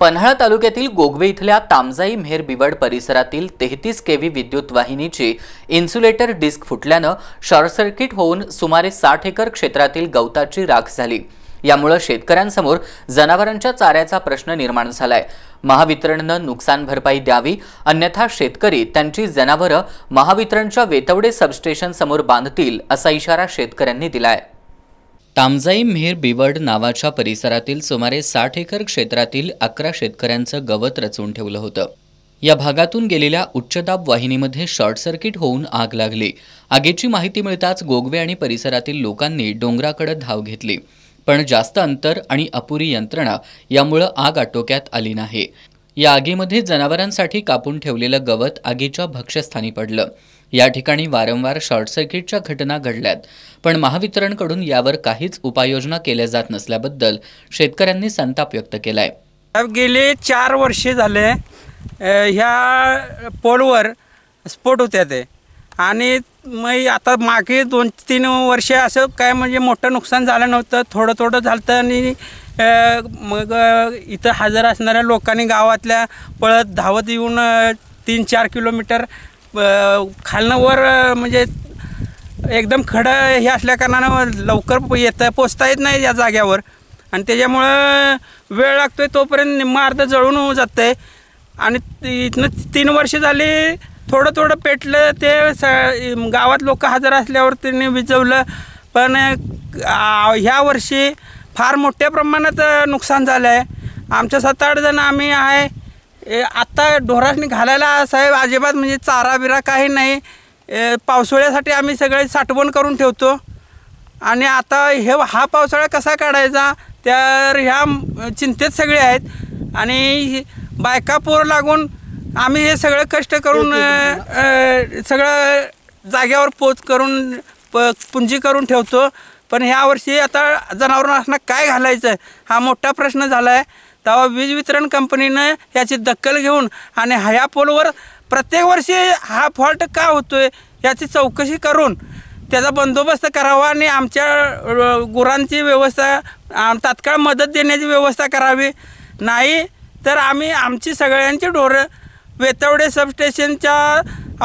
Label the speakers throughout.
Speaker 1: पन्हाळा तालुक्यातील गोगवे इथल्या तामजाई मेहर बिवड परिसरातील तेहतीस केव्ही विद्युत वाहिनीची इन्सुलेटर डिस्क फुटल्यानं शॉर्टसर्किट होऊन सुमारे साठ एकर क्षेत्रातील गवताची राख झाली यामुळे शेतकऱ्यांसमोर जनावरांच्या चाऱ्याचा प्रश्न निर्माण झालाय महावितरणनं नुकसान भरपाई द्यावी अन्यथा शेतकरी त्यांची जनावरं महावितरणच्या वेतवडे सबस्टेशन समोर बांधतील असा इशारा शेतकऱ्यांनी दिलाय तामजाई मेहर बिवड नावाच्या परिसरातील सुमारे साठ एकर क्षेत्रातील अकरा शेतकऱ्यांचं गवत रचून ठेवलं होतं या भागातून गेलेल्या उच्चदाब वाहिनीमध्ये शॉर्ट सर्किट होऊन आग लागली आगीची माहिती मिळताच गोगवे आणि परिसरातील लोकांनी डोंगराकडे धाव घेतली पण जास्त अंतर आणि अपुरी यंत्रणा यामुळं आग आटोक्यात आली नाही या आगीमध्ये जनावरांसाठी कापून ठेवलेलं गवत आगीच्या भक्ष्यस्थानी पडलं या ठिकाणी वारंवार शॉर्ट सर्किटच्या घटना घडल्यात पण महावितरणकडून यावर काहीच उपाययोजना केल्या जात नसल्याबद्दल शेतकऱ्यांनी संताप व्यक्त केलाय
Speaker 2: गेले चार वर्षे झाले ह्या पोलवर स्फोट होत्या ते आणि मग आता मागे दोन तीन वर्षे असं काय म्हणजे मोठं नुकसान झालं नव्हतं थोडं थोडं झालं आणि मग इथं हजर असणाऱ्या लोकांनी गावातल्या पळत धावत येऊन तीन चार किलोमीटर खालनं म्हणजे एकदम खडं हे कारणानं लवकर येतं पोचता येत नाही या जाग्यावर आणि त्याच्यामुळं वेळ लागतोय तोपर्यंत निम्मा अर्ध जळून जातं आहे आणि इथनं तीन वर्ष झाली थोडं थोडं पेटलं ते स गावात लोक हजर असल्यावर त्यांनी विजवलं पण ह्या वर्षी फार मोठ्या प्रमाणात नुकसान झालं आहे आमच्या सात आठ जण आम्ही आहे आत्ता ढोरासनी घालायला साहेब अजिबात म्हणजे चारा बिरा काही नाही पावसाळ्यासाठी आम्ही सगळे साठवण करून ठेवतो आणि आता हे हा पावसाळा कसा काढायचा तर ह्या चिंतेत सगळे आहेत आणि बायका पोर लागून आम्ही हे सगळं कष्ट करून सगळं जाग्यावर पोच करून प पुंजी करून ठेवतो पण ह्या वर्षी आता जनावरांना काय घालायचं हा मोठा प्रश्न झाला आहे तेव्हा वीज वितरण कंपनीनं याची दखल घेऊन आणि ह्या पोलवर प्रत्येक वर्षी हा फॉल्ट का होतोय याची चौकशी करून त्याचा बंदोबस्त करावा आणि आमच्या गुरांची व्यवस्था आम- तात्काळ मदत देण्याची व्यवस्था करावी नाही तर आम्ही आमची सगळ्यांची डोरं वेतवडे सबस्टेशनच्या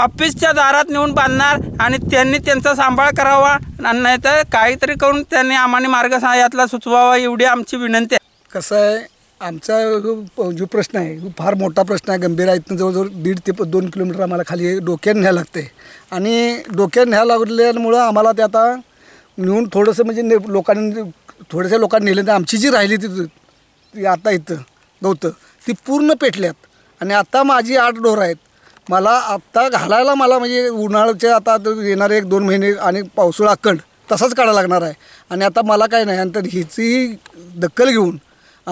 Speaker 2: ऑफिसच्या दारात नेऊन बांधणार आणि त्यांनी त्यांचा सांभाळ करावा नाही तर काहीतरी करून त्यांनी आम्हाला मार्ग यातला सुचवावा एवढी आमची विनंती आहे
Speaker 3: कसं आहे आमचा जो प्रश्न आहे फार मोठा प्रश्न आहे गंभीर आहे इथून जवळजवळ दीड ते दोन किलोमीटर आम्हाला खाली डोक्यात न्यायला लागते आणि डोक्यात न्याय लागल्यामुळं आम्हाला ते आता नेऊन थोडंसं म्हणजे ने लोकांनी थोड्याशा लोकांनी नेलं तर आमची जी राहिली ती आता इथं गवतं ती पूर्ण पेटल्यात आणि आत्ता माझी आठ ढोरं आहेत मला आत्ता घालायला मला म्हणजे उन्हाळ्याचे आता येणारे एक दोन महिने आणि पावसाळा अखंड तसाच काढावं लागणार आहे आणि आता मला काय नाही तर हिची दखल घेऊन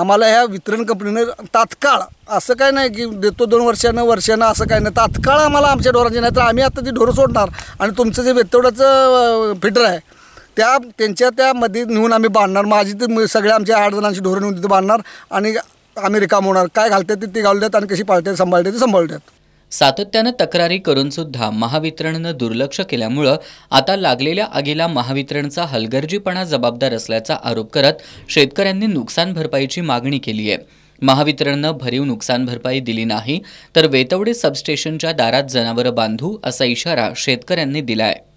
Speaker 3: आम्हाला ह्या वितरण कंपनीनं तात्काळ असं काय नाही की देतो दोन वर्षानं वर्षानं असं काय नाही तात्काळ आम्हाला आमच्या ढोरांची नाही तर आम्ही आता ती ढोरं सोडणार आणि तुमचं जे वेतवड्याचं फिटर आहे त्या त्यांच्या त्यामध्ये नेऊन आम्ही बांधणार माझी ते सगळ्या आमच्या आठ जणांची ढोरं नेऊन तिथे बांधणार आणि आम्ही होणार काय घालतात ते ते घालतात आणि कशी पाळतात सांभाळतात ते सांभाळतात
Speaker 1: सातत्यानं तक्रारी करून सुद्धा महावितरणनं दुर्लक्ष केल्यामुळं आता लागलेल्या आगीला महावितरणचा हलगर्जीपणा जबाबदार असल्याचा आरोप करत शेतकऱ्यांनी नुकसान भरपाईची मागणी केली आहे महावितरणनं भरीव नुकसान भरपाई दिली नाही तर वेतवडे सबस्टेशनच्या दारात जनावरं बांधू असा इशारा शेतकऱ्यांनी दिला आहे